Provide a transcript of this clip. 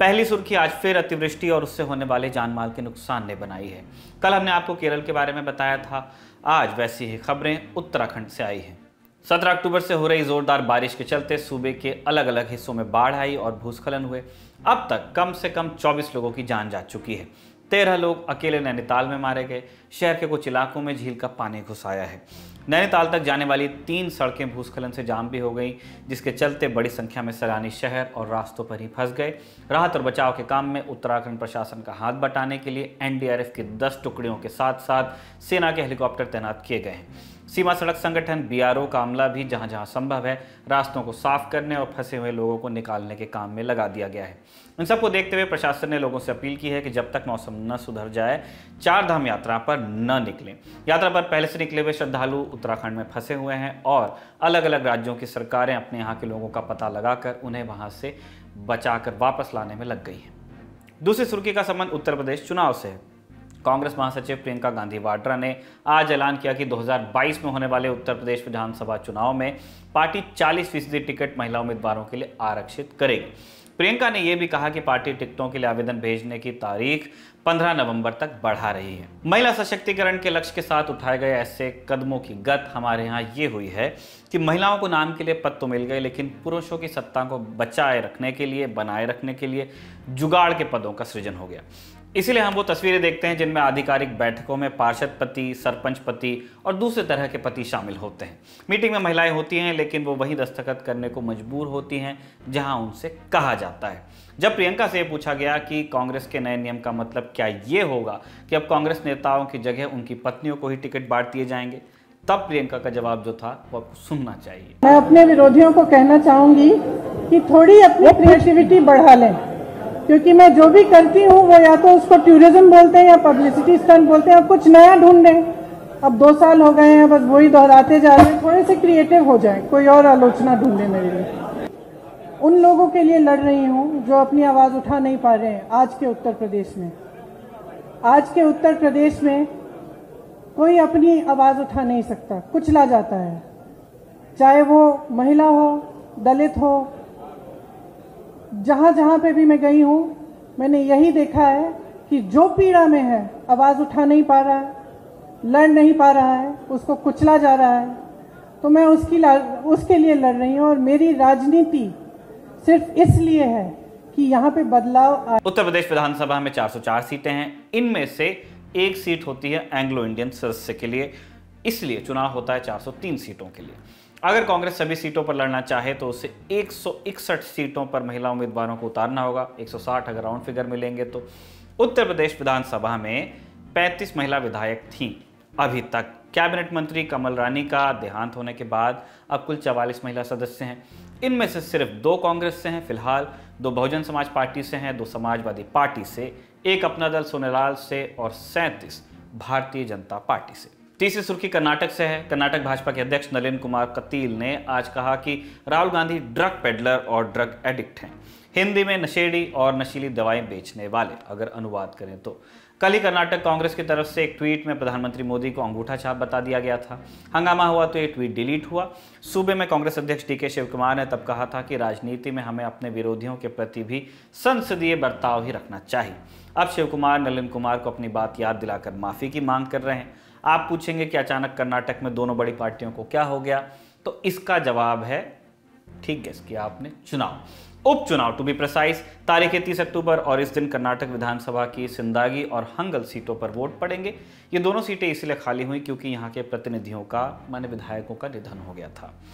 पहली सुर्खी आज फिर अतिवृष्टि और उससे होने वाले जानमाल के नुकसान ने बनाई है कल हमने आपको केरल के बारे में बताया था आज वैसी ही खबरें उत्तराखंड से आई हैं सत्रह अक्टूबर से हो रही जोरदार बारिश के चलते सूबे के अलग अलग हिस्सों में बाढ़ आई और भूस्खलन हुए अब तक कम से कम 24 लोगों की जान जा चुकी है तेरह लोग अकेले नैनीताल में मारे गए शहर के कुछ इलाकों में झील का पानी घुस आया है नैनीताल तक जाने वाली तीन सड़कें भूस्खलन से जाम भी हो गई जिसके चलते बड़ी संख्या में सैलानी शहर और रास्तों पर ही फंस गए राहत और बचाव के काम में उत्तराखंड प्रशासन का हाथ बटाने के लिए एनडीआरएफ की दस टुकड़ियों के साथ साथ सेना के हेलीकॉप्टर तैनात किए गए हैं सीमा सड़क संगठन बीआरओ का अमला भी जहां जहां संभव है रास्तों को साफ करने और फंसे हुए लोगों को निकालने के काम में लगा दिया गया है इन सबको देखते हुए प्रशासन ने लोगों से अपील की है कि जब तक मौसम न सुधर जाए चार धाम यात्रा पर न निकलें यात्रा पर पहले से निकले हुए श्रद्धालु उत्तराखंड में फंसे हुए हैं और अलग अलग राज्यों की सरकारें अपने यहाँ के लोगों का पता लगाकर उन्हें वहाँ से बचाकर वापस लाने में लग गई हैं दूसरी सुर्खी का संबंध उत्तर प्रदेश चुनाव से है कांग्रेस महासचिव प्रियंका गांधी वाड्रा ने आज ऐलान किया कि 2022 में होने वाले उत्तर प्रदेश विधानसभा चुनाव में पार्टी 40 फीसदी टिकट महिला उम्मीदवारों के लिए आरक्षित करेगी प्रियंका ने यह भी कहा कि पार्टी टिकटों के लिए आवेदन भेजने की तारीख 15 नवंबर तक बढ़ा रही है महिला सशक्तिकरण के लक्ष्य के साथ उठाए गए ऐसे कदमों की गत हमारे यहाँ ये हुई है कि महिलाओं को नाम के लिए पद तो मिल गए लेकिन पुरुषों की सत्ता को बचाए रखने के लिए बनाए रखने के लिए जुगाड़ के पदों का सृजन हो गया इसीलिए हम वो तस्वीरें देखते हैं जिनमें आधिकारिक बैठकों में पार्षद पति सरपंच पति और दूसरे तरह के पति शामिल होते हैं मीटिंग में महिलाएं होती हैं लेकिन वो वहीं दस्तखत करने को मजबूर होती हैं जहां उनसे कहा जाता है जब प्रियंका से पूछा गया कि कांग्रेस के नए नियम का मतलब क्या ये होगा कि अब कांग्रेस नेताओं की जगह उनकी पत्नियों को ही टिकट बांट दिए जाएंगे तब प्रियंका का जवाब जो था वो आपको सुनना चाहिए मैं अपने विरोधियों को कहना चाहूंगी कि थोड़ी अपनी क्रिएटिविटी बढ़ा लें क्योंकि मैं जो भी करती हूँ वो या तो उसको टूरिज्म बोलते हैं या पब्लिसिटी स्टंट बोलते हैं अब कुछ नया ढूंढ रहे हैं अब दो साल हो गए हैं बस वही दोहराते जा रहे हैं थोड़े से क्रिएटिव हो जाए कोई और आलोचना ढूंढे मेरे लिए उन लोगों के लिए लड़ रही हूँ जो अपनी आवाज़ उठा नहीं पा रहे हैं आज के उत्तर प्रदेश में आज के उत्तर प्रदेश में कोई अपनी आवाज़ उठा नहीं सकता कुचला जाता है चाहे वो महिला हो दलित हो जहाँ जहाँ पे भी मैं गई हूँ मैंने यही देखा है कि जो पीड़ा में है आवाज़ उठा नहीं पा रहा है लड़ नहीं पा रहा है उसको कुचला जा रहा है तो मैं उसकी उसके लिए लड़ रही हूँ और मेरी राजनीति सिर्फ इसलिए है कि यहाँ पे बदलाव आए उत्तर प्रदेश विधानसभा में 404 सीटें हैं इनमें से एक सीट होती है एंग्लो इंडियन सदस्य के लिए इसलिए चुनाव होता है 403 सीटों के लिए अगर कांग्रेस सभी सीटों पर लड़ना चाहे तो उसे एक सीटों पर महिला उम्मीदवारों को उतारना होगा 160 अगर राउंड फिगर मिलेंगे तो उत्तर प्रदेश विधानसभा में 35 महिला विधायक थीं अभी तक कैबिनेट मंत्री कमल रानी का देहांत होने के बाद अब कुल 44 महिला सदस्य हैं इनमें से सिर्फ दो कांग्रेस से हैं फिलहाल दो बहुजन समाज पार्टी से हैं दो समाजवादी पार्टी से एक अपना दल सोनेलाल से और सैंतीस भारतीय जनता पार्टी से तीसरी सुर्खी कर्नाटक से है कर्नाटक भाजपा के अध्यक्ष नलिन कुमार कतील ने आज कहा कि राहुल गांधी ड्रग पेडलर और ड्रग एडिक्ट हैं हिंदी में नशेड़ी और नशीली दवाएं बेचने वाले अगर अनुवाद करें तो कल ही कर्नाटक कांग्रेस की तरफ से एक ट्वीट में प्रधानमंत्री मोदी को अंगूठा छाप बता दिया गया था हंगामा हुआ तो ये ट्वीट डिलीट हुआ सूबे में कांग्रेस अध्यक्ष डी के शिवकुमार ने तब कहा था कि राजनीति में हमें अपने विरोधियों के प्रति भी संसदीय बर्ताव ही रखना चाहिए अब शिवकुमार नलिन कुमार को अपनी बात याद दिलाकर माफी की मांग कर रहे हैं आप पूछेंगे कि अचानक कर्नाटक में दोनों बड़ी पार्टियों को क्या हो गया तो इसका जवाब है ठीक है इसकी आपने चुनाव उपचुनाव टू बी प्रसाइस तारीख तीस अक्टूबर और इस दिन कर्नाटक विधानसभा की सिंदागी और हंगल सीटों पर वोट पड़ेंगे ये दोनों सीटें इसलिए खाली हुई क्योंकि यहाँ के प्रतिनिधियों का माने विधायकों का निधन हो गया था